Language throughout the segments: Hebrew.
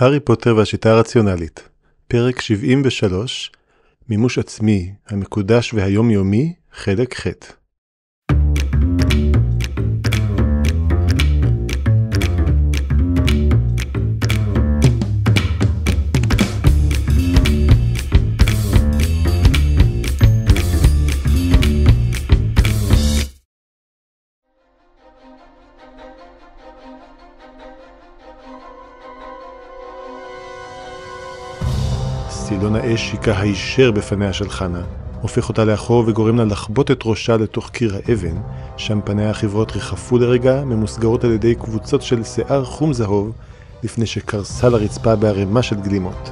הארי פוטר והשיטה הרציונלית, פרק 73, מימוש עצמי, המקודש והיומיומי, חלק ח'. מילון האש היכה הישר בפניה של חנה, הופך אותה לאחור וגורם לה לחבוט את ראשה לתוך קיר האבן, שם פניה החברות ריחפו לרגע, ממוסגרות על ידי קבוצות של שיער חום זהוב, לפני שקרסה לרצפה בערימה של גלימות,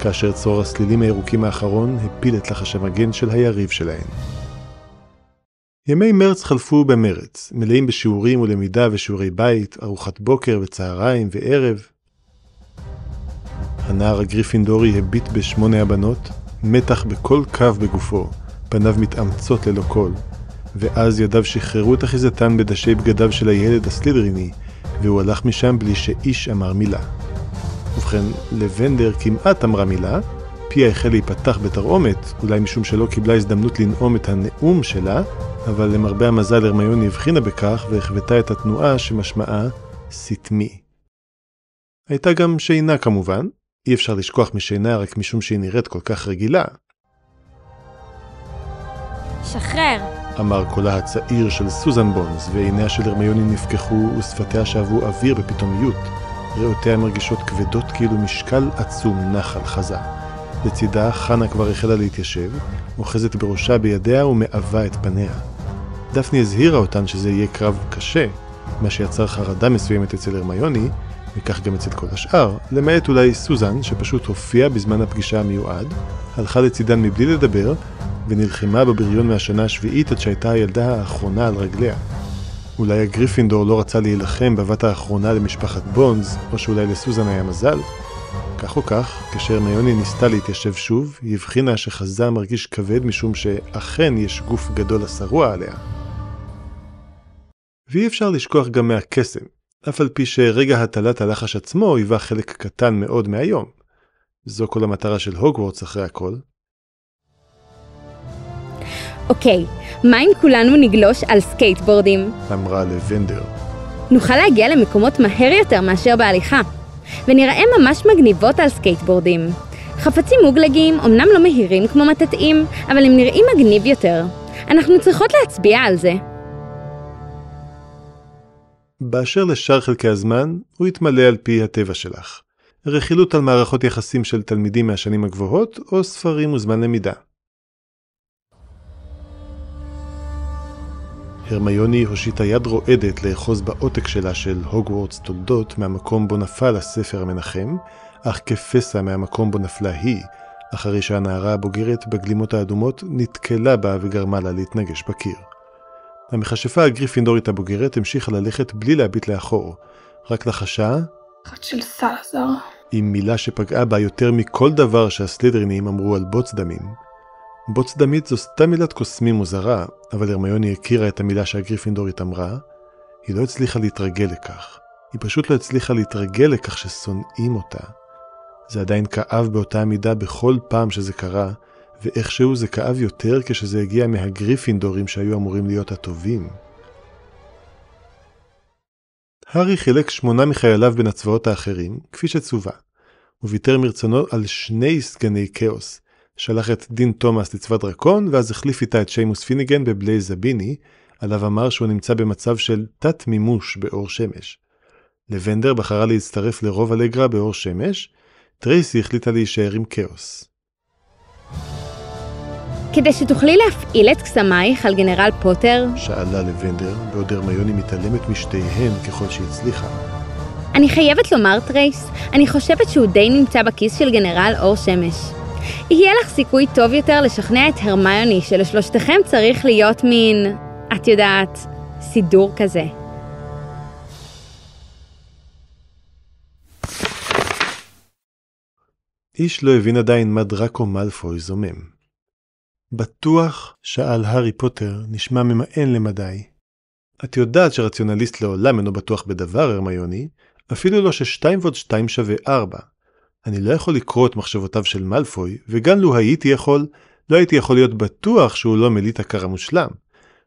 כאשר צרור הסלילים הירוקים האחרון הפיל את לחש המגן של היריב שלהן. ימי מרץ חלפו במרץ, מלאים בשיעורים ולמידה ושיעורי בית, ארוחת בוקר וצהריים וערב, הנער הגריפינדורי הביט בשמונה הבנות, מתח בכל קו בגופו, פניו מתאמצות ללא קול. ואז ידיו שחררו את אחיזתן בדשי בגדיו של הילד הסלידריני, והוא הלך משם בלי שאיש אמר מילה. ובכן, לבנדר כמעט אמרה מילה, פיה החל להיפתח בתרעומת, אולי משום שלא קיבלה הזדמנות לנאום את הנאום שלה, אבל למרבה המזל הרמיון הבחינה בכך והחוותה את התנועה שמשמעה סתמי. הייתה גם שינה כמובן, אי אפשר לשכוח משינה רק משום שהיא נראית כל כך רגילה. שחרר! אמר קולה הצעיר של סוזן בונס, ועיניה של הרמיוני נפקחו ושפתיה שאבו אוויר בפתאומיות. ריאותיה מרגישות כבדות כאילו משקל עצום נח על חזה. לצידה חנה כבר החלה להתיישב, אוחזת בראשה בידיה ומאווה את פניה. דפני הזהירה אותן שזה יהיה קרב קשה, מה שיצר חרדה מסוימת אצל הרמיוני, וכך גם אצל כל השאר, למעט אולי סוזן, שפשוט הופיעה בזמן הפגישה המיועד, הלכה לצידן מבלי לדבר, ונלחמה בבריון מהשנה השביעית עד שהייתה הילדה האחרונה על רגליה. אולי הגריפינדור לא רצה להילחם בבת האחרונה למשפחת בונדס, או שאולי לסוזן היה מזל? כך או כך, כאשר מיוני ניסתה להתיישב שוב, היא הבחינה שחזה מרגיש כבד משום שאכן יש גוף גדול השרוע עליה. ואי אפשר לשכוח גם מהקסם, אף על פי שרגע הטלת הלחש עצמו היווה חלק קטן מאוד מהיום. זו כל המטרה של הוגוורטס אחרי הכל. אוקיי, okay, מה אם כולנו נגלוש על סקייטבורדים? אמרה לוונדר. נוכל להגיע למקומות מהר יותר מאשר בהליכה, ונראה ממש מגניבות על סקייטבורדים. חפצים מוגלגים אמנם לא מהירים כמו מטאטאים, אבל הם נראים מגניב יותר. אנחנו צריכות להצביע על זה. באשר לשאר חלקי הזמן, הוא יתמלא על פי הטבע שלך. רכילות על מערכות יחסים של תלמידים מהשנים הגבוהות, או ספרים וזמן למידה. הרמיוני הושיטה יד רועדת לאחוז בעותק שלה של הוגוורטס תולדות מהמקום בו נפל הספר המנחם, אך כפסע מהמקום בו נפלה היא, אחרי שהנערה הבוגרת בגלימות האדומות נתקלה בה וגרמה לה להתנגש בקיר. המכשפה הגריפינדורית הבוגרת המשיכה ללכת בלי להביט לאחור, רק לחשה אחת של סלזר. עם מילה שפגעה בה יותר מכל דבר שהסלידרינים אמרו על בוץ דמים. בוץ דמית זו סתם מילת קוסמים מוזרה, אבל הרמיוני הכירה את המילה שהגריפינדורית אמרה, היא לא הצליחה להתרגל לכך. היא פשוט לא הצליחה להתרגל לכך ששונאים אותה. זה עדיין כאב באותה מידה בכל פעם שזה קרה, ואיכשהו זה כאב יותר כשזה הגיע מהגריפינדורים שהיו אמורים להיות הטובים. הארי חילק שמונה מחייליו בין הצבאות האחרים, כפי שצווה, וויתר מרצונו על שני סגני כאוס. שלח את דין תומאס לצבא דרקון, ואז החליף איתה את שיימוס פיניגן בבלייז זביני, עליו אמר שהוא נמצא במצב של תת-מימוש באור שמש. לבנדר בחרה להצטרף לרוב אלגרה באור שמש, טרייסי החליטה להישאר עם כאוס. כדי שתוכלי להפעיל את קסמייך על גנרל פוטר? שאלה לוונדר, בעוד הרמיוני מתעלמת משתיהן ככל שהצליחה. אני חייבת לומר, טרייס, אני חושבת שהוא די נמצא בכיס של גנרל אור שמש. יהיה לך סיכוי טוב יותר לשכנע את הרמיוני שלשלושתכם צריך להיות מין, את יודעת, סידור כזה. איש לא הבין עדיין מה דראקו מאלפוי זומם. בטוח? שאל הארי פוטר, נשמע ממאן למדי. את יודעת שרציונליסט לעולם אינו בטוח בדבר, הרמיוני, אפילו לא ששתיים ועוד שתיים שווה ארבע. אני לא יכול לקרוא את מחשבותיו של מאלפוי, וגם לו הייתי יכול, לא הייתי יכול להיות בטוח שהוא לא מליט הקר המושלם.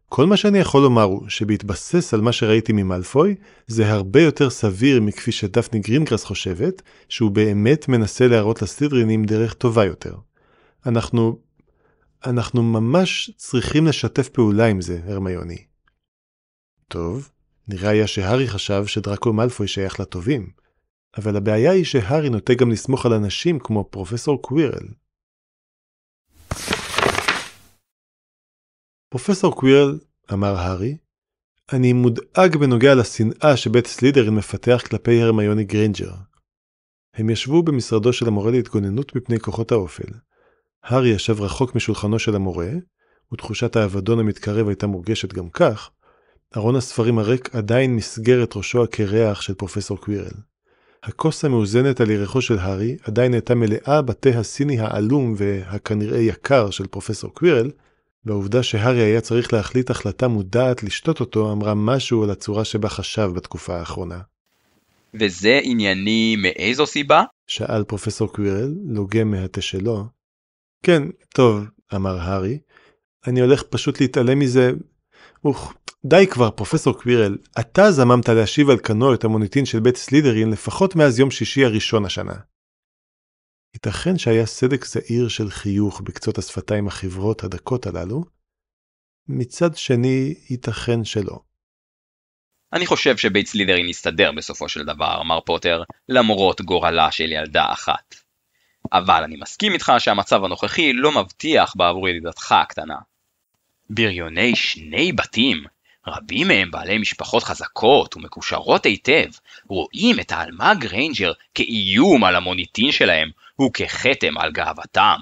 כל מה שאני יכול לומר הוא שבהתבסס על מה שראיתי ממאלפוי, זה הרבה יותר סביר מכפי שדפני גרינגרס חושבת, שהוא באמת מנסה להראות לסילדרינים דרך טובה יותר. אנחנו אנחנו ממש צריכים לשתף פעולה עם זה, הרמיוני. טוב, נראה היה שהארי חשב שדרקו מאלפוי שייך לטובים, אבל הבעיה היא שהארי נוטה גם לסמוך על אנשים כמו פרופסור קווירל. פרופסור קווירל, אמר הארי, אני מודאג בנוגע לשנאה שבית סלידרין מפתח כלפי הרמיוני גרינג'ר. הם ישבו במשרדו של המורה להתגוננות מפני כוחות האופל. הארי ישב רחוק משולחנו של המורה, ותחושת האבדון המתקרב הייתה מורגשת גם כך, ארון הספרים הריק עדיין מסגר את ראשו הקרח של פרופסור קווירל. הכוס המאוזנת על ירחו של הארי עדיין הייתה מלאה בתה הסיני העלום והכנראה יקר של פרופסור קווירל, והעובדה שהארי היה צריך להחליט החלטה מודעת לשתות אותו אמרה משהו על הצורה שבה חשב בתקופה האחרונה. וזה ענייני מאיזו סיבה? שאל פרופסור קווירל, לוגם מהתה שלו, כן, טוב, אמר הארי, אני הולך פשוט להתעלם מזה. אוח, די כבר, פרופסור קווירל, אתה זממת להשיב על כנו את המוניטין של בית סלידרין לפחות מאז יום שישי הראשון השנה. ייתכן שהיה סדק זעיר של חיוך בקצות השפתיים החברות הדקות הללו, מצד שני ייתכן שלא. אני חושב שבית סלידרין יסתדר בסופו של דבר, אמר פוטר, למרות גורלה של ילדה אחת. אבל אני מסכים איתך שהמצב הנוכחי לא מבטיח בעבור ידידתך הקטנה. בריוני שני בתים, רבים מהם בעלי משפחות חזקות ומקושרות היטב, רואים את האלמג ריינג'ר כאיום על המוניטין שלהם וככתם על גאוותם.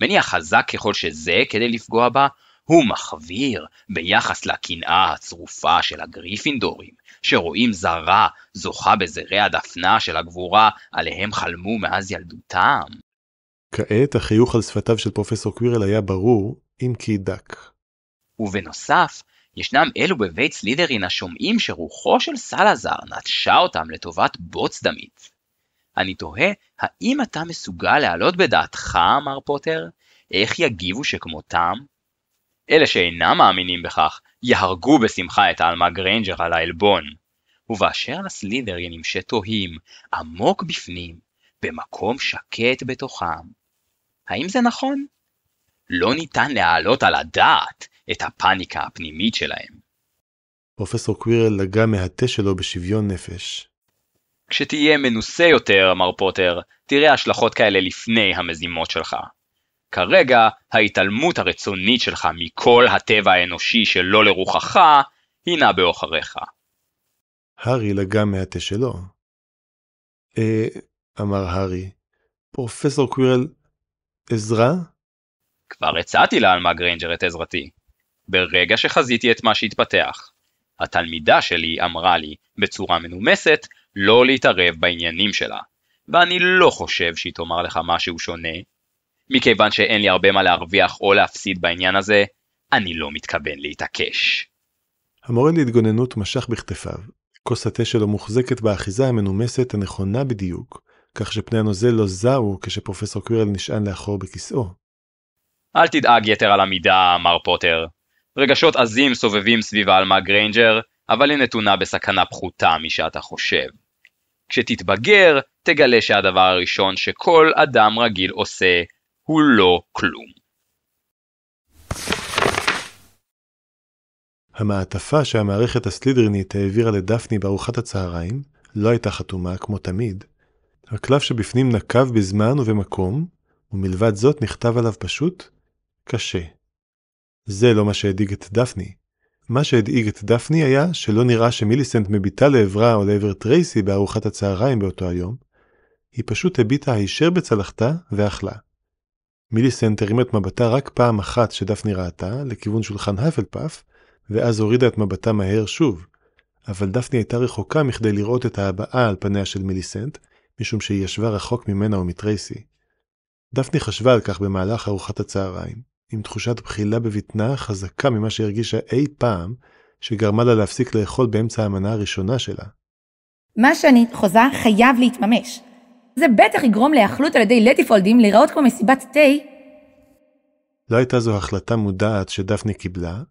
מניע חזק ככל שזה כדי לפגוע בה, הוא מחוויר ביחס לקנאה הצרופה של הגריפינדורים, שרואים זרה זוכה בזרי הדפנה של הגבורה עליהם חלמו מאז ילדותם. כעת החיוך על שפתיו של פרופסור קווירל היה ברור, אם כי דק. ובנוסף, ישנם אלו בבית סלידרין השומעים שרוחו של סלזר נטשה אותם לטובת בוץ דמית. אני תוהה, האם אתה מסוגל להעלות בדעתך, מר פוטר, איך יגיבו שכמותם אלה שאינם מאמינים בכך, יהרגו בשמחה את אלמה גריינג'ר על העלבון. ובאשר לסלידרינים שתוהים, עמוק בפנים, במקום שקט בתוכם. האם זה נכון? לא ניתן להעלות על הדעת את הפאניקה הפנימית שלהם. פרופסור קווירל נגע מהתה שלו בשוויון נפש. כשתהיה מנוסה יותר, מר פוטר, תראה השלכות כאלה לפני המזימות שלך. כרגע, ההתעלמות הרצונית שלך מכל הטבע האנושי שלא לרוחך, הינה בעוכריך. הארי לגם מהתה שלו. אה, אמר הארי, פרופסור קווירל, עזרה? כבר הצעתי לאלמה גריינג'ר את עזרתי. ברגע שחזיתי את מה שהתפתח. התלמידה שלי אמרה לי, בצורה מנומסת, לא להתערב בעניינים שלה. ואני לא חושב שהיא תאמר לך משהו שונה, מכיוון שאין לי הרבה מה להרוויח או להפסיד בעניין הזה, אני לא מתכוון להתעקש. המורה להתגוננות משך בכתפיו. כוס התה שלו מוחזקת באחיזה המנומסת הנכונה בדיוק, כך שפני הנוזל לא זרו כשפרופסור קווירל נשען לאחור בכיסאו. אל תדאג יתר על המידה, מר פוטר. רגשות עזים סובבים סביב אלמה גריינג'ר, אבל היא נתונה בסכנה פחותה משאתה חושב. כשתתבגר, תגלה שהדבר הראשון שכל אדם רגיל עושה הוא לא כלום. המעטפה שהמערכת הסלידרינית העבירה לדפני בארוחת הצהריים לא הייתה חתומה כמו תמיד. הקלף שבפנים נקב בזמן ובמקום, ומלבד זאת נכתב עליו פשוט קשה. זה לא מה שהדאיג את דפני. מה שהדאיג את דפני היה שלא נראה שמיליסנט מביטה לעברה או לעבר טרייסי בארוחת הצהריים באותו היום. היא פשוט הביטה הישר בצלחתה ואכלה. מיליסנט הרימה את מבטה רק פעם אחת שדפני ראתה, לכיוון שולחן הפלפף, ואז הורידה את מבטה מהר שוב. אבל דפני הייתה רחוקה מכדי לראות את ההבעה על פניה של מיליסנט, משום שהיא ישבה רחוק ממנה ומטרייסי. דפני חשבה על כך במהלך ארוחת הצהריים, עם תחושת בחילה בבטנה חזקה ממה שהרגישה אי פעם, שגרמה לה להפסיק לאכול באמצע המנה הראשונה שלה. מה שאני חוזה חייב להתממש. זה בטח יגרום להיאכלות על ידי לטיפולדים להיראות כמו מסיבת תה. לא הייתה זו החלטה מודעת שדפני קיבלה,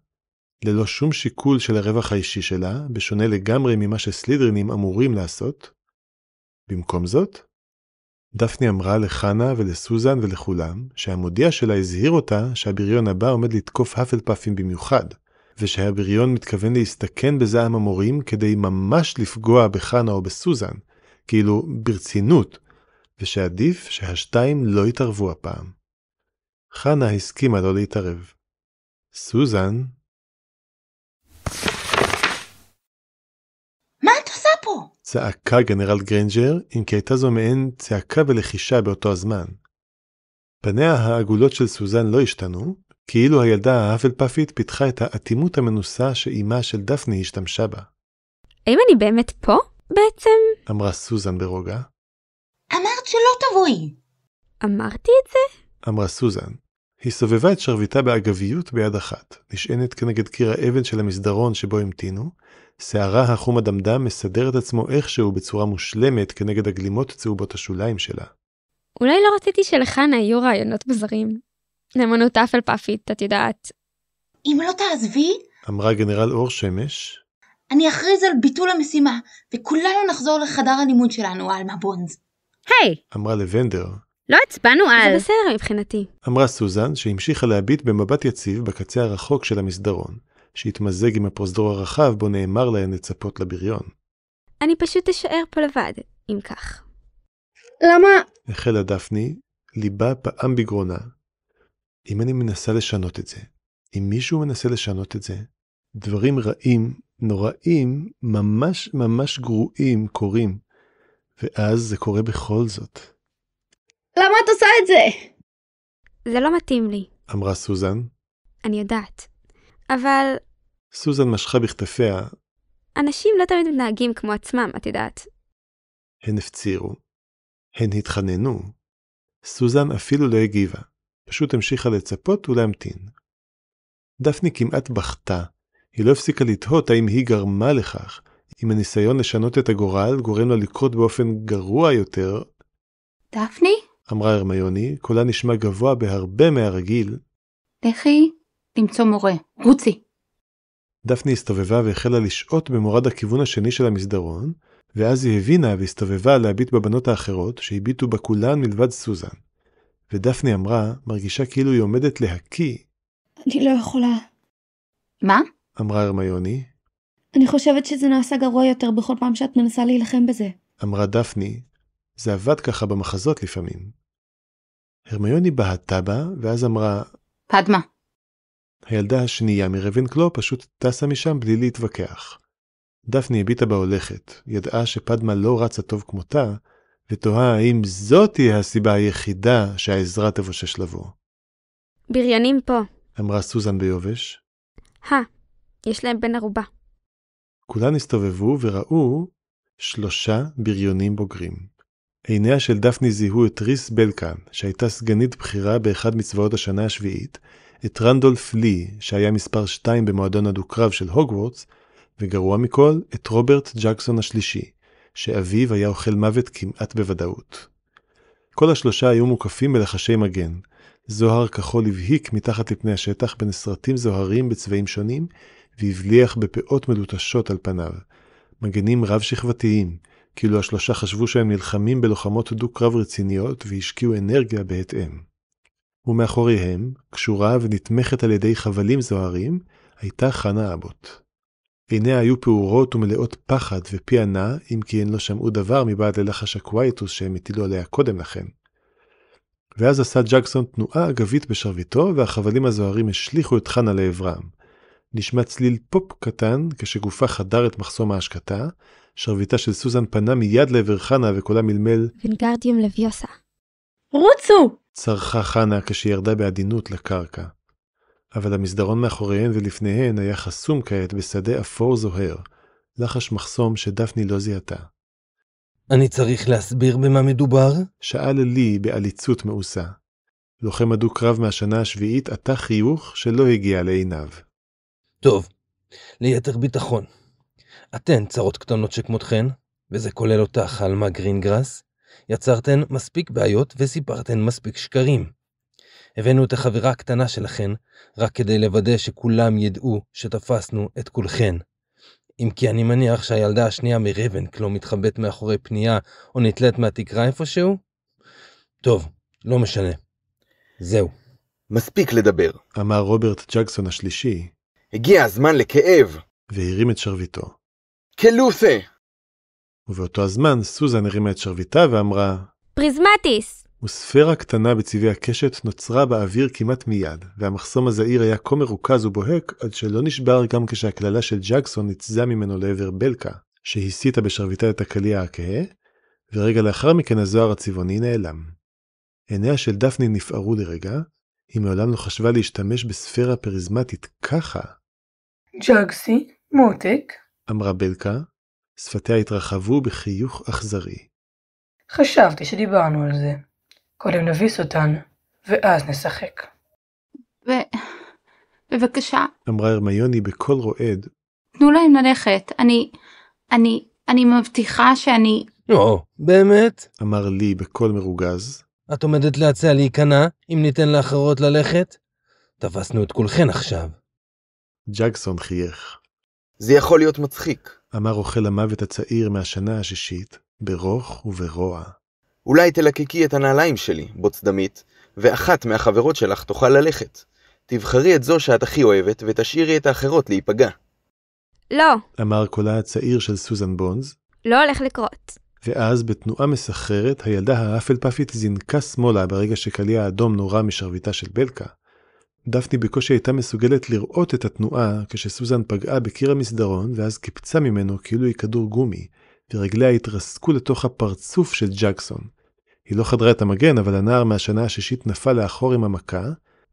ללא שום שיקול של הרווח האישי שלה, בשונה לגמרי ממה שסלידרינים אמורים לעשות. במקום זאת, דפני אמרה לחנה ולסוזן ולכולם, שהמודיע שלה הזהיר אותה שהבריון הבא עומד לתקוף פאפים במיוחד, ושהבריון מתכוון להסתכן בזעם המורים כדי ממש לפגוע בחנה או בסוזן, כאילו ברצינות, ושעדיף שהשתיים לא יתערבו הפעם. חנה הסכימה לא להתערב. סוזן... מה את עושה פה? צעקה גנרל גרנג'ר, אם כי הייתה זו מעין צעקה ולחישה באותו הזמן. פניה העגולות של סוזן לא השתנו, כאילו הילדה האפל פאפית פיתחה את האטימות המנוסה שאימה של דפני השתמשה בה. האם אני באמת פה, בעצם? אמרה סוזן ברוגע. אמרת שלא תבואי. אמרתי את זה? אמרה סוזן. היא סובבה את שרביטה באגביות ביד אחת, נשענת כנגד קיר האבן של המסדרון שבו המתינו, שערה החום הדמדם מסדר את עצמו איכשהו בצורה מושלמת כנגד הגלימות צהובות השוליים שלה. אולי לא רציתי שלחנה יהיו רעיונות מוזרים. נאמנות אפל פאפית, את יודעת. אם לא תעזבי, אמרה גנרל אור שמש, אני אכריז על ביטול המשימה, וכולנו נחזור לחדר הלימוד שלנו, אלמה בונז. היי! Hey. אמרה לוונדר. לא הצבענו על... זה בסדר מבחינתי. אמרה סוזן, שהמשיכה להביט במבט יציב בקצה הרחוק של המסדרון, שהתמזג עם הפרוזדור הרחב בו נאמר להן לצפות לבריון. אני פשוט אשאר פה לבד, אם כך. למה? החלה דפני, ליבה פעם בגרונה. אם אני מנסה לשנות את זה, אם מישהו מנסה לשנות את זה, דברים רעים, נוראים, ממש ממש גרועים קורים. ואז זה קורה בכל זאת. למה את עושה את זה? זה לא מתאים לי, אמרה סוזן. אני יודעת. אבל... סוזן משכה בכתפיה. אנשים לא תמיד מתנהגים כמו עצמם, את יודעת. הן הפצירו. הן התחננו. סוזן אפילו לא הגיבה. פשוט המשיכה לצפות ולהמתין. דפני כמעט בכתה. היא לא הפסיקה לתהות האם היא גרמה לכך אם הניסיון לשנות את הגורל גורם לה לקרות באופן גרוע יותר. דפני? אמרה הרמיוני, קולה נשמע גבוה בהרבה מהרגיל. לכי למצוא מורה, רוצי. דפני הסתובבה והחלה לשעוט במורד הכיוון השני של המסדרון, ואז היא הבינה והסתובבה להביט בבנות האחרות שהביטו בה כולן מלבד סוזן. ודפני אמרה, מרגישה כאילו היא עומדת להקיא. אני לא יכולה. מה? אמרה הרמיוני, אני חושבת שזה נעשה גרוע יותר בכל פעם שאת מנסה להילחם בזה. אמרה דפני, זה עבד ככה במחזות לפעמים. הרמיוני בהטה בה, ואז אמרה, פדמה. הילדה השנייה מרווין קלו פשוט טסה משם בלי להתווכח. דפני הביטה בהולכת, ידעה שפדמה לא רצה טוב כמותה, ותוהה האם זאת היא הסיבה היחידה שהעזרה תבושש לבוא. בריינים פה, אמרה סוזן ביובש. הא, יש להם בן ערובה. כולן הסתובבו וראו שלושה בריונים בוגרים. עיניה של דפני זיהו את ריס בלקה, שהייתה סגנית בכירה באחד מצבאות השנה השביעית, את רנדולף לי, שהיה מספר 2 במועדון הדו-קרב של הוגוורטס, וגרוע מכל, את רוברט ג'קסון השלישי, שאביו היה אוכל מוות כמעט בוודאות. כל השלושה היו מוקפים בלחשי מגן. זוהר כחול הבהיק מתחת לפני השטח בין סרטים זוהרים בצבעים שונים, והבליח בפאות מלוטשות על פניו. מגנים רב-שכבתיים, כאילו השלושה חשבו שהם נלחמים בלוחמות דו-קרב רציניות והשקיעו אנרגיה בהתאם. ומאחוריהם, קשורה ונתמכת על ידי חבלים זוהרים, הייתה חנה אבוט. עיניה היו פעורות ומלאות פחד ופיה נע, אם כי הן לא שמעו דבר מבעד ללחש הקווייטוס שהם הטילו עליה קודם לכן. ואז עשה ג'קסון תנועה אגבית בשרביטו, והחבלים הזוהרים השליכו את חנה לעברם. נשמע צליל פופ קטן כשגופה חדר את מחסום ההשקטה, שרביטה של סוזן פנה מיד לעבר חנה וקולה מלמל וינגרדיום לביוסה. רוצו! צרחה חנה כשירדה בעדינות לקרקע. אבל המסדרון מאחוריהן ולפניהן היה חסום כעת בשדה אפור זוהר, לחש מחסום שדפני לא זיהתה. אני צריך להסביר במה מדובר? שאל לי בעליצות מאוסה. לוחם הדו-קרב מהשנה השביעית עטה חיוך שלא הגיע לעיניו. טוב, ליתר ביטחון, אתן צרות קטנות שכמותכן, וזה כולל אותך, עלמה גרינגרס, יצרתן מספיק בעיות וסיפרתן מספיק שקרים. הבאנו את החברה הקטנה שלכן, רק כדי לוודא שכולם ידעו שתפסנו את כולכן. אם כי אני מניח שהילדה השנייה לא מתחבאת מאחורי פנייה או נתלית מהתקרה איפשהו? טוב, לא משנה. זהו. מספיק לדבר. אמר רוברט ג'קסון השלישי, הגיע הזמן לכאב. והרים את שרביטו. כלוסה! ובאותו הזמן סוזן הרימה את שרביטה ואמרה, פריזמטיס! וספירה קטנה בצבעי הקשת נוצרה באוויר כמעט מיד, והמחסום הזעיר היה כה מרוכז ובוהק עד שלא נשבר גם כשהקללה של ג'קסון ניצזה ממנו לעבר בלקה, שהסיטה בשרביטה את הקליע הכהה, ורגע לאחר מכן הזוהר הצבעוני נעלם. עיניה של דפני נפערו לרגע, היא מעולם לא חשבה להשתמש בספירה פריזמטית ככה, ג'אגסי, מותק, אמרה בלקה, שפתיה התרחבו בחיוך אכזרי. חשבתי שדיברנו על זה. קודם נביס אותן, ואז נשחק. ו... בבקשה. אמרה הרמיוני בקול רועד. תנו להם ללכת, אני... אני... אני מבטיחה שאני... נו, לא, באמת? אמר לי בקול מרוגז. את עומדת להציע להיכנע, אם ניתן לאחרות ללכת? תפסנו את כולכן עכשיו. ג'קסון חייך. זה יכול להיות מצחיק. אמר אוכל המוות הצעיר מהשנה השישית, ברוך וברוע. אולי תלקקי את הנעליים שלי, בוצדמית, ואחת מהחברות שלך תוכל ללכת. תבחרי את זו שאת הכי אוהבת, ותשאירי את האחרות להיפגע. לא. אמר קולה הצעיר של סוזן בונז. לא הולך לקרות. ואז בתנועה מסחררת, הילדה האפל פאפית זינקה שמאלה ברגע שקליע האדום נורה משרביטה של בלקה, דפני בקושי הייתה מסוגלת לראות את התנועה כשסוזן פגעה בקיר המסדרון ואז קיפצה ממנו כאילו היא כדור גומי, ורגליה התרסקו לתוך הפרצוף של ג'קסון. היא לא חדרה את המגן, אבל הנער מהשנה השישית נפל לאחור עם המכה,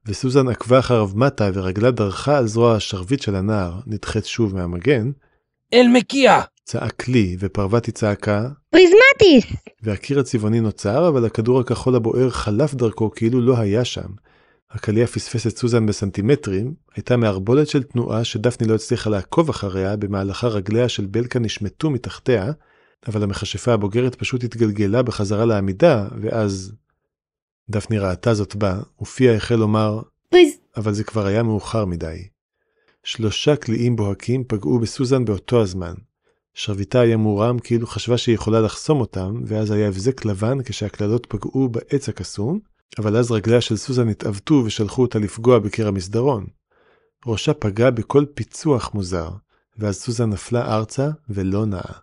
וסוזן עקבה אחריו מטה ורגלה דרכה על זרוע השרביט של הנער, נדחית שוב מהמגן. אל מקיע! צעק לי, ופרווטי צעקה פריזמטיס! והקיר הצבעוני נוצר, אבל הכדור הכחול הבוער חלף דרכו כאילו לא היה שם. הקליע פספס את סוזן בסנטימטרים, הייתה מערבולת של תנועה שדפני לא הצליחה לעקוב אחריה, במהלכה רגליה של בלקה נשמטו מתחתיה, אבל המכשפה הבוגרת פשוט התגלגלה בחזרה לעמידה, ואז... דפני ראתה זאת בה, ופיה החל לומר, פוז. אבל זה כבר היה מאוחר מדי. שלושה קליעים בוהקים פגעו בסוזן באותו הזמן. שרביטה היה מורם כאילו חשבה שהיא יכולה לחסום אותם, ואז היה הבזק לבן כשהקללות פגעו בעץ הקסום, אבל אז רגליה של סוזן התעוותו ושלחו אותה לפגוע בקיר המסדרון. ראשה פגע בכל פיצוח מוזר, ואז סוזן נפלה ארצה ולא נעה.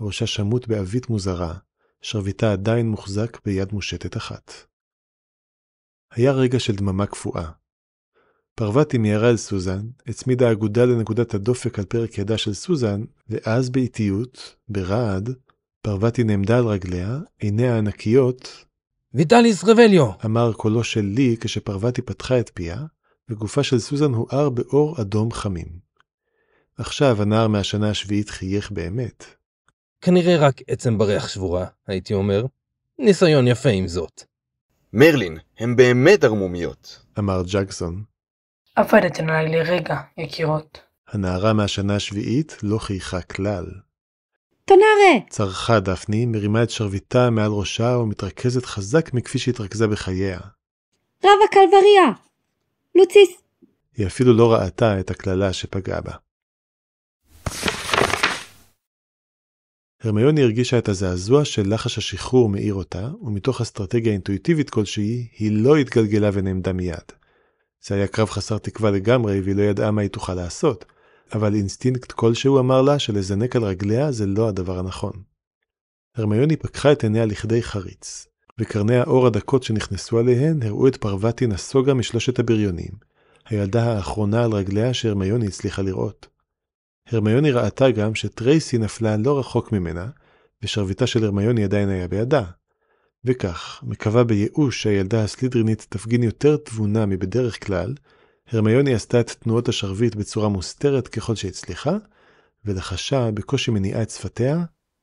ראשה שמוט בעבית מוזרה, שרביטה עדיין מוחזק ביד מושטת אחת. היה רגע של דממה קפואה. פרווטי מיהרה אל סוזן, הצמידה אגודה לנקודת הדופק על פרק ידה של סוזן, ואז באיטיות, ברעד, פרווטי נעמדה על רגליה, עיניה ענקיות, ויטליס רבליו! אמר קולו של לי כשפרווטי פתחה את פיה, וגופה של סוזן הואר באור אדום חמים. עכשיו הנער מהשנה השביעית חייך באמת. כנראה רק עצם בריח שבורה, הייתי אומר. ניסיון יפה עם זאת. מרלין, הם באמת ערמומיות. אמר ג'קסון. עבדתם עליי לרגע, יקירות. הנערה מהשנה השביעית לא חייכה כלל. תנארה! צרחה דפני, מרימה את שרביטה מעל ראשה ומתרכזת חזק מכפי שהתרכזה בחייה. רב הקלבריה! לוציס! היא אפילו לא ראתה את הקללה שפגעה בה. הרמיוני הרגישה את הזעזוע של לחש השחרור מאיר אותה, ומתוך אסטרטגיה אינטואיטיבית כלשהי, היא לא התגלגלה ונעמדה מיד. זה היה קרב חסר תקווה לגמרי, והיא לא ידעה מה היא תוכל לעשות. אבל אינסטינקט כלשהו אמר לה שלזנק על רגליה זה לא הדבר הנכון. הרמיוני פקחה את עיניה לכדי חריץ, וקרני האור הדקות שנכנסו עליהן הראו את פרווטי נסוגה משלושת הבריונים, הילדה האחרונה על רגליה שהרמיוני הצליחה לראות. הרמיוני ראתה גם שטרייסי נפלה לא רחוק ממנה, ושרביטה של הרמיוני עדיין היה בידה. וכך, מקווה בייאוש שהילדה הסלידרינית תפגין יותר תבונה מבדרך כלל, הרמיוני עשתה את תנועות השרביט בצורה מוסתרת ככל שהצליחה, ולחשה בקושי מניעה את שפתיה,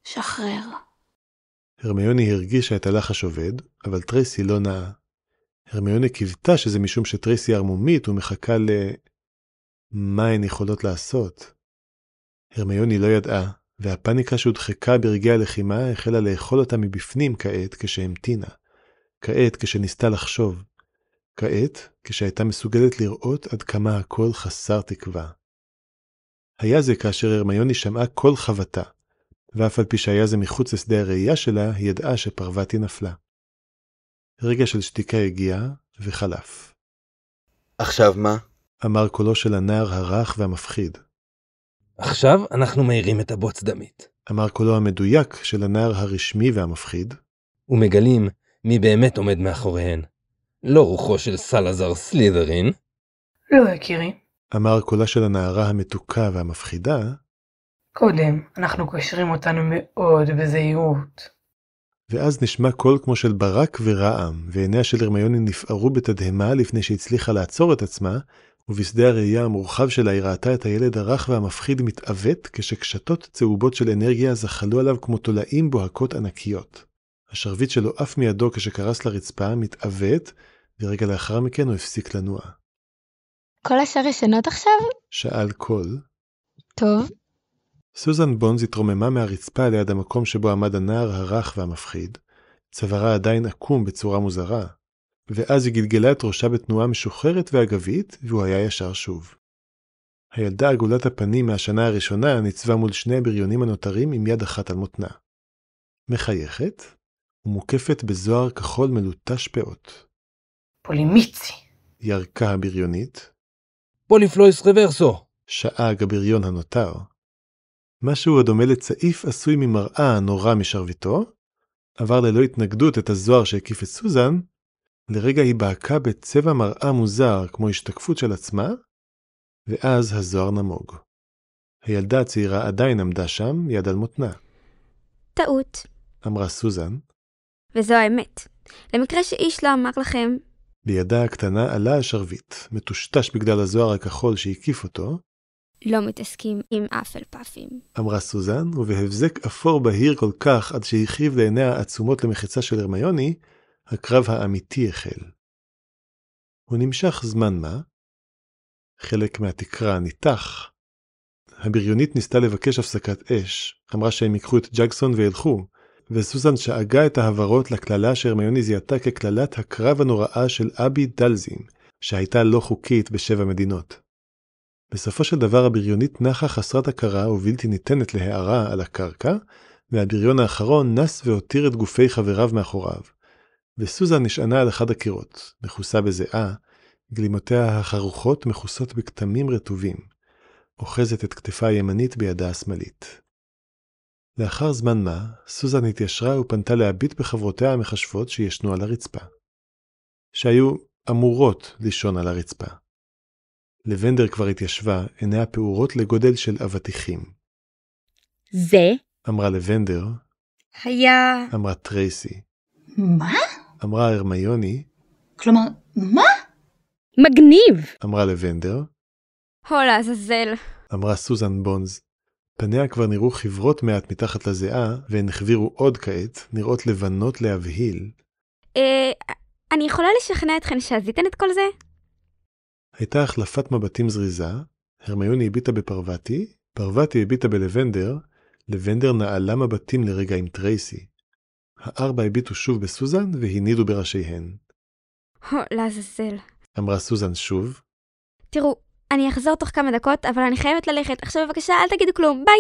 שחרר. הרמיוני הרגישה את הלחש עובד, אבל טרייסי לא נעה. הרמיוני קיוותה שזה משום שטרייסי ערמומית ומחכה ל... מה הן יכולות לעשות? הרמיוני לא ידעה, והפניקה שהודחקה ברגעי הלחימה החלה לאכול אותה מבפנים כעת כשהמתינה. כעת כשניסתה לחשוב. כעת, כשהייתה מסוגלת לראות עד כמה הכל חסר תקווה. היה זה כאשר הרמיוני שמעה כל חבטה, ואף על פי שהיה זה מחוץ לשדה הראייה שלה, היא ידעה שפרווטי נפלה. רגע של שתיקה הגיע, וחלף. עכשיו מה? אמר קולו של הנער הרך והמפחיד. עכשיו אנחנו מאירים את הבוץ דמית. אמר קולו המדויק של הנער הרשמי והמפחיד. ומגלים מי באמת עומד מאחוריהן. לא רוחו של סלאזר סלידרין. לא יקירי. אמר קולה של הנערה המתוקה והמפחידה. קודם, אנחנו קושרים אותנו מאוד בזהירות. ואז נשמע קול כמו של ברק ורעם, ועיניה של הרמיוני נפערו בתדהמה לפני שהצליחה לעצור את עצמה, ובשדה הראייה המורחב שלה היא ראתה את הילד הרך והמפחיד מתעוות, כשקשתות צהובות של אנרגיה זחלו עליו כמו תולעים בוהקות ענקיות. השרביט שלו עף מידו כשקרס לרצפה, מתעוות, ורגע לאחר מכן הוא הפסיק לנוע. כל השאר ישנות עכשיו? שאל קול. טוב. סוזן בונז התרוממה מהרצפה ליד המקום שבו עמד הנער הרך והמפחיד, צווארה עדיין עקום בצורה מוזרה, ואז היא גלגלה את ראשה בתנועה משוחררת ואגבית, והוא היה ישר שוב. הילדה עגולת הפנים מהשנה הראשונה ניצבה מול שני הבריונים הנותרים עם יד אחת על מותנה. מחייכת ומוקפת בזוהר כחול מלוטש פאות. פולימיצי. ירקה הבריונית. פוליפלויס רוורסו. שאג הבריון הנותר. משהו הדומה לצעיף עשוי ממראה הנורא משרביטו, עבר ללא התנגדות את הזוהר שהקיף את סוזן, לרגע היא בהקה בצבע מראה מוזר כמו השתקפות של עצמה, ואז הזוהר נמוג. הילדה הצעירה עדיין עמדה שם, יד על מותנה. טעות, אמרה סוזן. וזו האמת. למקרה שאיש לא אמר לכם, בידה הקטנה עלה השרביט, מטושטש בגלל הזוהר הכחול שהקיף אותו. לא מתעסקים עם אפל פאפים. אמרה סוזן, ובהבזק אפור בהיר כל כך עד שהרחיב לעיניה עצומות למחצה של הרמיוני, הקרב האמיתי החל. הוא נמשך זמן מה, חלק מהתקרה ניתח. הבריונית ניסתה לבקש הפסקת אש, אמרה שהם ייקחו את ג'קסון וילכו, וסוזן שאגה את ההברות לקללה שהרמיוני זיהתה כקללת הקרב הנוראה של אבי דלזין, שהייתה לא חוקית בשבע מדינות. בסופו של דבר הבריונית נחה חסרת הכרה ובלתי ניתנת להערה על הקרקע, והבריון האחרון נס והותיר את גופי חבריו מאחוריו. וסוזן נשענה על אחד הקירות, מכוסה בזיעה, גלימותיה החרוכות מכוסות בכתמים רטובים. אוחזת את כתפה הימנית בידה השמאלית. לאחר זמן מה, סוזן התיישרה ופנתה להביט בחברותיה המכשפות שישנו על הרצפה. שהיו אמורות לישון על הרצפה. לבנדר כבר התיישבה, עיניה פעורות לגודל של אבטיחים. זה? אמרה לבנדר. היה... אמרה טרייסי. מה? אמרה הרמיוני. כלומר, מה? מגניב! אמרה לבנדר. הולה, זזל. אמרה סוזן בונז. פניה כבר נראו חברות מעט מתחת לזיעה, והן החבירו עוד כעת, נראות לבנות להבהיל. אה... אני יכולה לשכנע אתכן שעזיתן את כל זה? הייתה החלפת מבטים זריזה, הרמיוני הביטה בפרווטי, פרווטי הביטה בלבנדר, לבנדר נעלה מבטים לרגע עם טרייסי. הארבע הביטו שוב בסוזן והנידו בראשיהן. הו, לעזאזל. אמרה סוזן שוב. תראו, אני אחזור תוך כמה דקות, אבל אני חייבת ללכת. עכשיו בבקשה, אל תגידו כלום, ביי!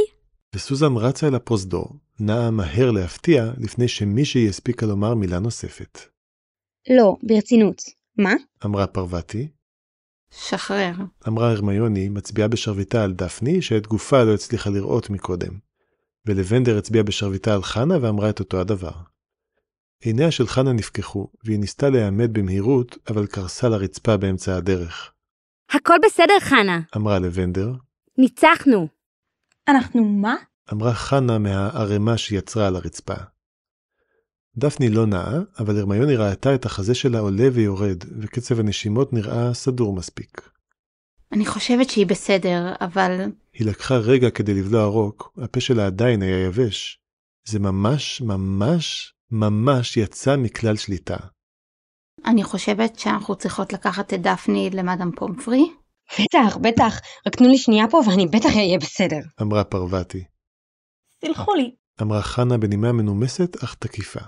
וסוזן רצה אל הפרוזדור, נעה מהר להפתיע, לפני שמישהי הספיקה לומר מילה נוספת. לא, ברצינות. מה? אמרה פרווטי. שחרר. אמרה הרמיוני, מצביעה בשרביטה על דפני, שאת גופה לא הצליחה לראות מקודם. ולבנדר הצביעה בשרביטה על חנה ואמרה את אותו הדבר. עיניה של חנה נפקחו, והיא ניסתה להיעמד במהירות, אבל קרסה לרצפה באמצע הדרך. הכל בסדר, חנה. אמרה לבנדר. ניצחנו. אנחנו מה? אמרה חנה מהערימה שיצרה על הרצפה. דפני לא נעה, אבל הרמיוני ראתה את החזה שלה עולה ויורד, וקצב הנשימות נראה סדור מספיק. אני חושבת שהיא בסדר, אבל... היא לקחה רגע כדי לבלוע רוק, הפה שלה עדיין היה יבש. זה ממש, ממש, ממש יצא מכלל שליטה. אני חושבת שאנחנו צריכות לקחת את דפני למאדם פומפרי. בטח, בטח, רק תנו לי שנייה פה ואני בטח אהיה בסדר. אמרה פרווטי. סלחו לי. אמרה חנה בנימה מנומסת אך תקיפה.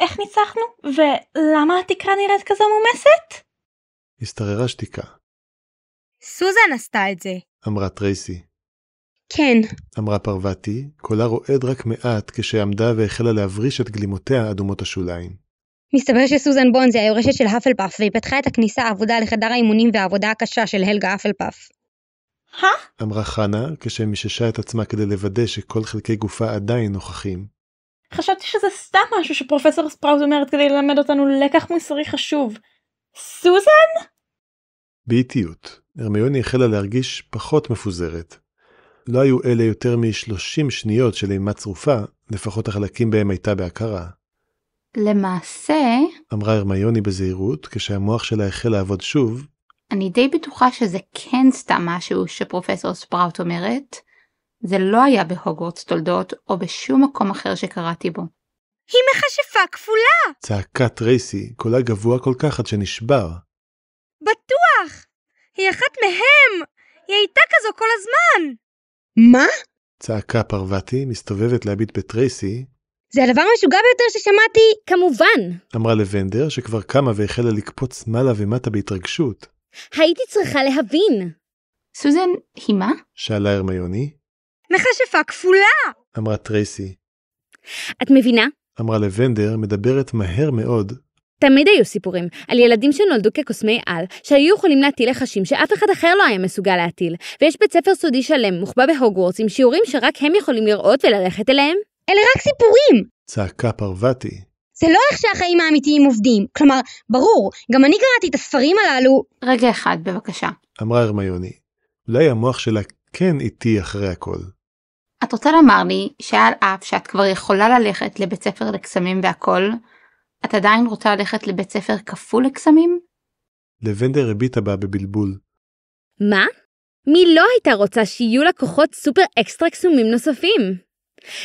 איך ניצחנו? ולמה התקרה נראית כזו מומסת? השתררה שתיקה. סוזן עשתה את זה. אמרה טרייסי. כן. אמרה פרווטי, קולה רועד רק מעט כשעמדה והחלה להבריש את גלימותיה אדומות השוליים. מסתבר שסוזן בון זה היורשת של האפלפאף, והיא פתחה את הכניסה האבודה לחדר האימונים והעבודה הקשה של הלגה האפלפאף. הא? אמרה חנה, מיששה את עצמה כדי לוודא שכל חלקי גופה עדיין נוכחים. חשבתי שזה סתם משהו שפרופסור ספראוט אומרת כדי ללמד אותנו לקח מוסרי חשוב. סוזן? באיטיות, הרמיוני החלה להרגיש פחות מפוזרת. לא היו אלה יותר מ-30 שניות של אימה צרופה, לפחות החלקים בהם הייתה בהכרה. למעשה... אמרה הרמיוני בזהירות, כשהמוח שלה החל לעבוד שוב. אני די בטוחה שזה כן סתם משהו שפרופסור ספראוט אומרת. זה לא היה בהוגוורטס תולדות, או בשום מקום אחר שקראתי בו. היא מכשפה כפולה! צעקה טרייסי, קולה גבוה כל כך עד שנשבר. בטוח! היא אחת מהם! היא הייתה כזו כל הזמן! מה? צעקה פרווטי, מסתובבת להביט בטרייסי, זה הדבר המשוגע ביותר ששמעתי, כמובן. אמרה לבנדר, שכבר קמה והחלה לקפוץ מעלה ומטה בהתרגשות. הייתי צריכה להבין. סוזן, היא מה? שאלה הרמיוני. מכשפה כפולה! אמרה טרייסי. את מבינה? אמרה לבנדר, מדברת מהר מאוד. תמיד היו סיפורים על ילדים שנולדו כקוסמי על, שהיו יכולים להטיל לחשים שאף אחד אחר לא היה מסוגל להטיל, ויש בית ספר סודי שלם, מוחבא בהוגוורטס, עם שיעורים שרק הם יכולים לראות וללכת אליהם, אלה רק סיפורים! צעקה פרווטי. זה לא איך שהחיים האמיתיים עובדים. כלומר, ברור, גם אני קראתי את הספרים הללו. רגע אחד, בבקשה. אמרה הרמיוני. אולי המוח שלה כן איתי אחרי הכל. את רוצה לומר לי שעל אף שאת כבר יכולה ללכת לבית ספר לקסמים והכל, את עדיין רוצה ללכת לבית ספר כפול לקסמים? לבנדר הביטה בה בבלבול. מה? מי לא הייתה רוצה שיהיו לה כוחות סופר אקסטרה קסומים נוספים?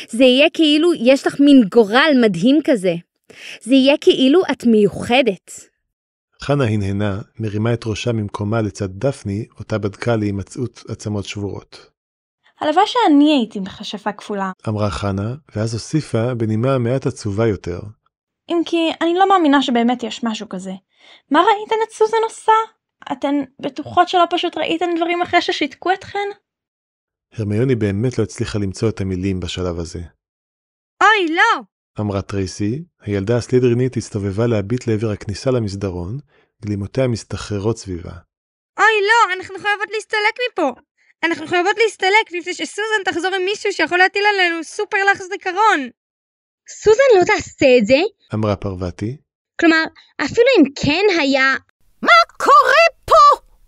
זה יהיה כאילו יש לך מין גורל מדהים כזה. זה יהיה כאילו את מיוחדת. חנה הנהנה, מרימה את ראשה ממקומה לצד דפני, אותה בדקה להימצאות עצמות שבורות. הלוואי שאני הייתי בכשפה כפולה. אמרה חנה, ואז הוסיפה בנימה מעט עצובה יותר. אם כי אני לא מאמינה שבאמת יש משהו כזה. מה ראיתן את סוזן עושה? אתן בטוחות שלא פשוט ראיתן דברים אחרי ששיתקו אתכן? הרמיוני באמת לא הצליחה למצוא את המילים בשלב הזה. אוי, לא! אמרה טרייסי, הילדה הסלידרינית הסתובבה להביט לעבר הכניסה למסדרון, גלימותיה מסתחררות סביבה. אוי, לא! אנחנו חייבות להסתלק מפה! אנחנו חייבות להסתלק לפני שסוזן תחזור עם מישהו שיכול להטיל עלינו סופר לחץ זיכרון! סוזן לא תעשה את זה! אמרה פרווטי. כלומר, אפילו אם כן היה... מה קורה?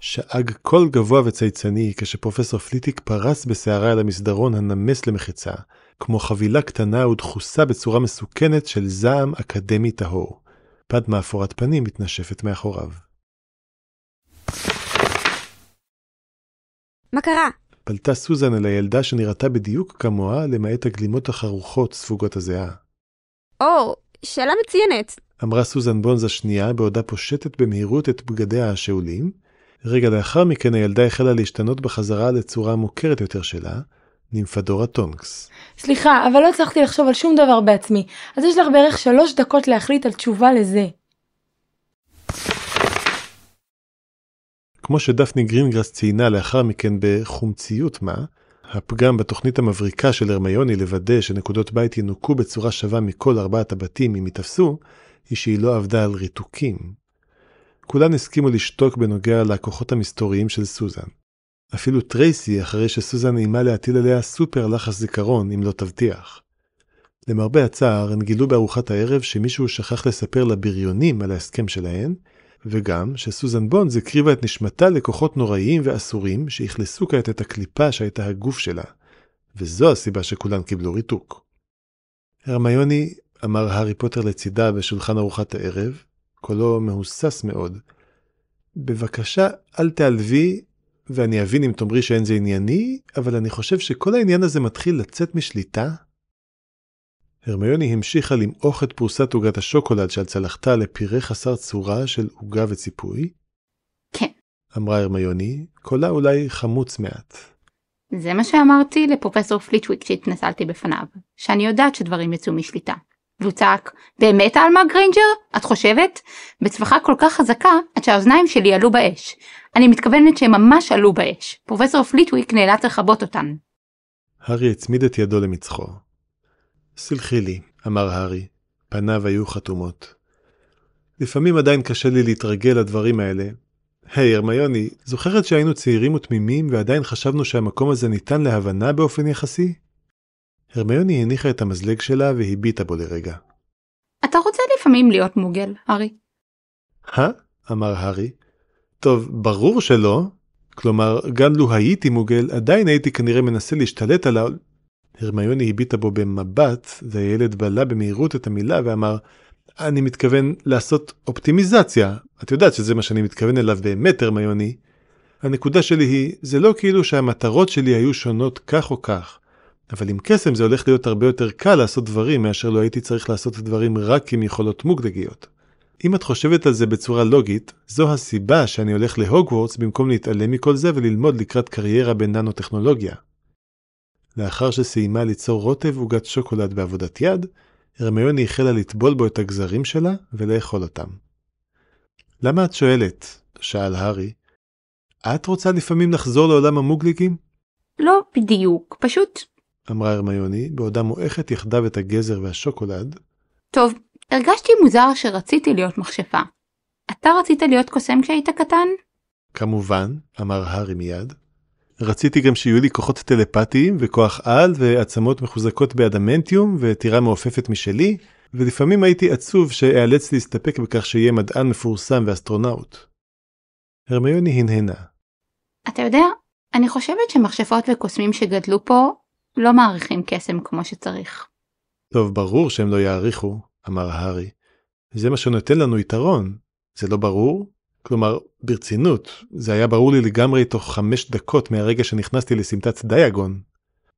שאג קול גבוה וצייצני כשפרופסור פליטיק פרס בסערה על המסדרון הנמס למחצה, כמו חבילה קטנה ודחוסה בצורה מסוכנת של זעם אקדמי טהור. פד מאפורת פנים מתנשפת מאחוריו. מה קרה? פלטה סוזן אל הילדה שנראתה בדיוק כמוה, למעט הגלימות החרוכות ספוגות הזיעה. או, oh, שאלה מצוינת. אמרה סוזן בונז השנייה, בעודה פושטת במהירות את בגדיה השאולים, רגע לאחר מכן הילדה החלה להשתנות בחזרה לצורה המוכרת יותר שלה, נימפדורה טונקס. סליחה, אבל לא הצלחתי לחשוב על שום דבר בעצמי, אז יש לך בערך שלוש דקות להחליט על תשובה לזה. כמו שדפני גרינגרס ציינה לאחר מכן בחומציות מה, הפגם בתוכנית המבריקה של הרמיוני לוודא שנקודות בית ינוקו בצורה שווה מכל ארבעת הבתים אם ייתפסו, היא שהיא לא עבדה על ריתוקים. כולן הסכימו לשתוק בנוגע לכוחות המסתוריים של סוזן. אפילו טרייסי, אחרי שסוזן איימה להטיל עליה סופר לחש זיכרון, אם לא תבטיח. למרבה הצער, הן גילו בארוחת הערב שמישהו שכח לספר לבריונים על ההסכם שלהן, וגם שסוזן בונדס הקריבה את נשמתה לכוחות נוראיים ואסורים שאכלסו כעת את הקליפה שהייתה הגוף שלה, וזו הסיבה שכולן קיבלו ריתוק. הרמיוני, אמר הארי פוטר לצידה בשולחן ארוחת הערב, קולו מהוסס מאוד. בבקשה, אל תעלבי, ואני אבין אם תאמרי שאין זה ענייני, אבל אני חושב שכל העניין הזה מתחיל לצאת משליטה. הרמיוני המשיכה למעוך את פרוסת עוגת השוקולד שעל צלחתה לפירה חסר צורה של עוגה וציפוי. כן. אמרה הרמיוני, קולה אולי חמוץ מעט. זה מה שאמרתי לפרופסור פליטוויק כשהתנצלתי בפניו, שאני יודעת שדברים יצאו משליטה, והוא צעק, באמת אלמה גריינג'ר? את חושבת? בצווחה כל כך חזקה, עד שהאוזניים שלי עלו באש. אני מתכוונת שהם ממש עלו באש. פרופסור פליטוויק נאלץ לכבות אותן. הארי הצמיד את ידו למצחו. סלחי לי, אמר הארי, פניו היו חתומות. לפעמים עדיין קשה לי להתרגל לדברים האלה. היי, hey, הרמיוני, זוכרת שהיינו צעירים ותמימים ועדיין חשבנו שהמקום הזה ניתן להבנה באופן יחסי? הרמיוני הניחה את המזלג שלה והביטה בו לרגע. אתה רוצה לפעמים להיות מוגל, הארי. הא? אמר הארי. טוב, ברור שלא. כלומר, גם לו הייתי מוגל, עדיין הייתי כנראה מנסה להשתלט עליו. הרמיוני הביטה בו במבט, והילד בלע במהירות את המילה ואמר, אני מתכוון לעשות אופטימיזציה. את יודעת שזה מה שאני מתכוון אליו באמת, הרמיוני. הנקודה שלי היא, זה לא כאילו שהמטרות שלי היו שונות כך או כך. אבל עם קסם זה הולך להיות הרבה יותר קל לעשות דברים מאשר לא הייתי צריך לעשות דברים רק עם יכולות מוגדגיות. אם את חושבת על זה בצורה לוגית, זו הסיבה שאני הולך להוגוורטס במקום להתעלם מכל זה וללמוד לקראת קריירה בננו-טכנולוגיה. לאחר שסיימה ליצור רוטב עוגת שוקולד בעבודת יד, הרמיוני החלה לטבול בו את הגזרים שלה ולאכול אותם. למה את שואלת? שאל הארי. את רוצה לפעמים לחזור לעולם המוגליקים? לא בדיוק, פשוט אמרה הרמיוני, בעודה מועכת יחדיו את הגזר והשוקולד. טוב, הרגשתי מוזר שרציתי להיות מכשפה. אתה רצית להיות קוסם כשהיית קטן? כמובן, אמר הארי מיד. רציתי גם שיהיו לי כוחות טלפתיים וכוח על ועצמות מחוזקות באדמנטיום וטירה מעופפת משלי, ולפעמים הייתי עצוב שאיאלץ להסתפק בכך שיהיה מדען מפורסם ואסטרונאוט. הרמיוני הנהנה. אתה יודע, אני חושבת שמכשפות וקוסמים שגדלו פה לא מעריכים קסם כמו שצריך. טוב, ברור שהם לא יעריכו, אמר הארי. זה מה שנותן לנו יתרון. זה לא ברור? כלומר, ברצינות, זה היה ברור לי לגמרי תוך חמש דקות מהרגע שנכנסתי לסמטת דיאגון.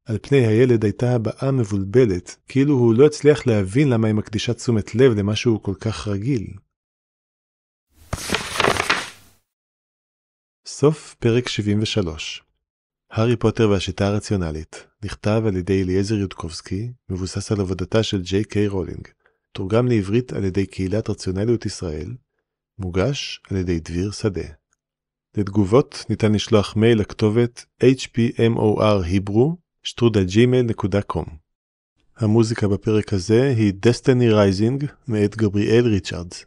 על פני הילד הייתה הבעה מבולבלת, כאילו הוא לא הצליח להבין למה היא מקדישה תשומת לב למשהו כל כך רגיל. סוף פרק 73 הארי פוטר והשיטה הרציונלית נכתב על ידי אליעזר יודקובסקי, מבוסס על עבודתה של ג'יי קיי רולינג, תורגם לעברית על ידי קהילת רציונליות ישראל, מוגש על ידי דביר שדה. לתגובות ניתן לשלוח מייל לכתובת hpmorhebrew@gmail.com. המוזיקה בפרק הזה היא Destiny Rising מאת גבריאל ריצ'רדס.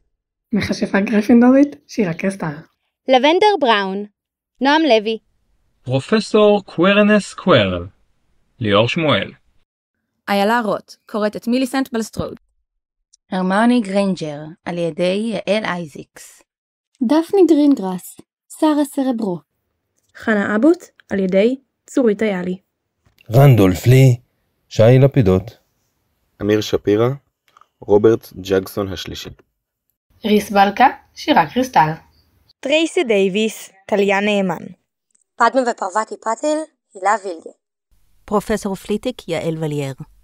מכשפה גרפינדורית, שירה קסטר. לבנדר בראון, נועם לוי. פרופסור קוורנס קוורל, ליאור שמואל. איילה רוט, קוראת את מיליסנט בלסטרוד. הרמוני גריינג'ר, על ידי יעל אייזיקס. דפני גרינגרס, שרה סרברו. חנה אבוט, על ידי צורית איילי. רנדולף לי, שי לפידות. אמיר שפירא, רוברט ג'גסון השלישי. ריס בלקה, שירה קריסטל. טרייסי דייוויס, טליה נאמן. פדמה ופרווטי פאטל, הילה וילגה. פרופסור פליטיק יעל וליאר